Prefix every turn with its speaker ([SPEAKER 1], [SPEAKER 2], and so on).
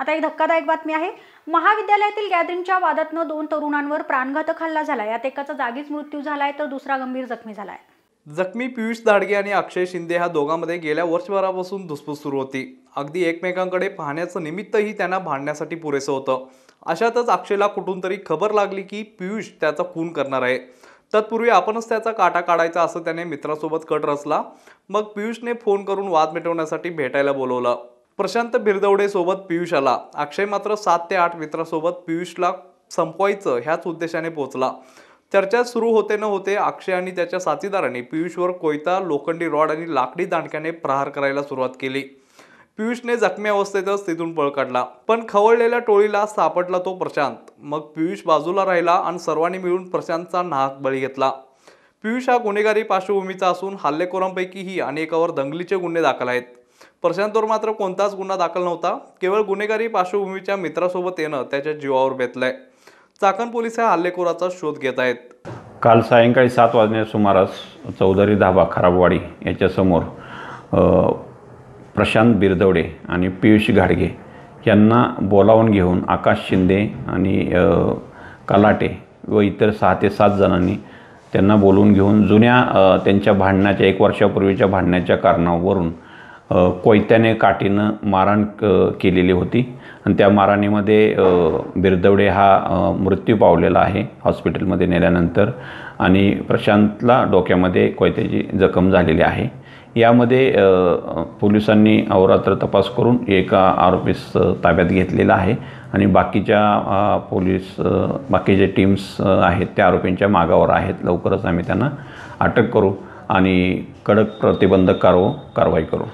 [SPEAKER 1] आता एक धक्कादायक बातमी आहे महाविद्यालयातील गॅदरिंगच्या वादातनं दोन तरुणांवर प्राणघातक हल्ला झाला यात एकाचा जागीच मृत्यू झालाय तर दुसरा गंभीर जखमी झालाय जखमी पियुष दाडगे आणि अक्षय शिंदे ह्या दोघांमध्ये गेल्या वर्षभरापासून धुसफूस सुरू होती अगदी एकमेकांकडे पाहण्याचं निमित्तही त्यांना भांडण्यासाठी पुरेसं होतं अशातच अक्षयला कुठून तरी खबर लागली की पियुष त्याचा खून करणार आहे तत्पूर्वी आपणच त्याचा काटा काढायचा असं त्याने मित्रासोबत कट रचला मग पियुषने फोन करून वाद मिटवण्यासाठी भेटायला बोलवलं प्रशांत सोबत पियुष आला अक्षय मात्र सात ते आठ मित्रासोबत पियुषला संपवायचं ह्याच उद्देशाने पोहोचला चर्चा सुरू होते न होते अक्षय आणि त्याच्या साथीदारांनी पियुषवर कोयता लोखंडी रॉड आणि लाकडी दांडक्याने प्रहार करायला सुरुवात केली पियुषने जखमी अवस्थेतच तिथून पळ काढला पण खवळलेल्या टोळीला सापडला तो प्रशांत मग पियुष बाजूला राहिला आणि सर्वांनी मिळून प्रशांतचा नाहक बळी घेतला पियुष हा गुन्हेगारी पार्श्वभूमीचा असून हल्लेखोरांपैकीही अनेकावर दंगलीचे गुन्हे दाखल आहेत प्रशांतवर मात्र कोणताच गुन्हा दाखल नव्हता केवळ गुन्हेगारी पार्श्वभूमीच्या मित्रासोबत येणं त्याच्या जीवावर बेतलंय चाकण पोलीस या हल्लेखोराचा शोध घेत आहेत
[SPEAKER 2] काल सायंकाळी सात वाजण्या सुमारास चौधरी धाबा खराबवाडी याच्यासमोर प्रशांत बिरदवडे आणि पियुष घाडगे यांना बोलावून घेऊन आकाश शिंदे आणि कलाटे व इतर सहा ते सात जणांनी त्यांना बोलवून घेऊन जुन्या त्यांच्या भांडणाच्या एक वर्षापूर्वीच्या भांडण्याच्या कारणावरून कोयत्याने काठीनं मारण क केलेली होती आणि त्या मारहाणीमध्ये बिरदवडे हा मृत्यू पावलेला आहे हॉस्पिटलमध्ये नेल्यानंतर आणि प्रशांतला डोक्यामध्ये कोयत्याची जखम झालेली आहे यामध्ये पोलिसांनी अवरात्र तपास करून एका आरोपीस ताब्यात घेतलेला आहे आणि बाकीच्या पोलीस बाकीचे टीम्स आहेत त्या आरोपींच्या मागावर आहेत लवकरच आम्ही त्यांना अटक करू आणि कडक प्रतिबंधक कारो कारवाई करू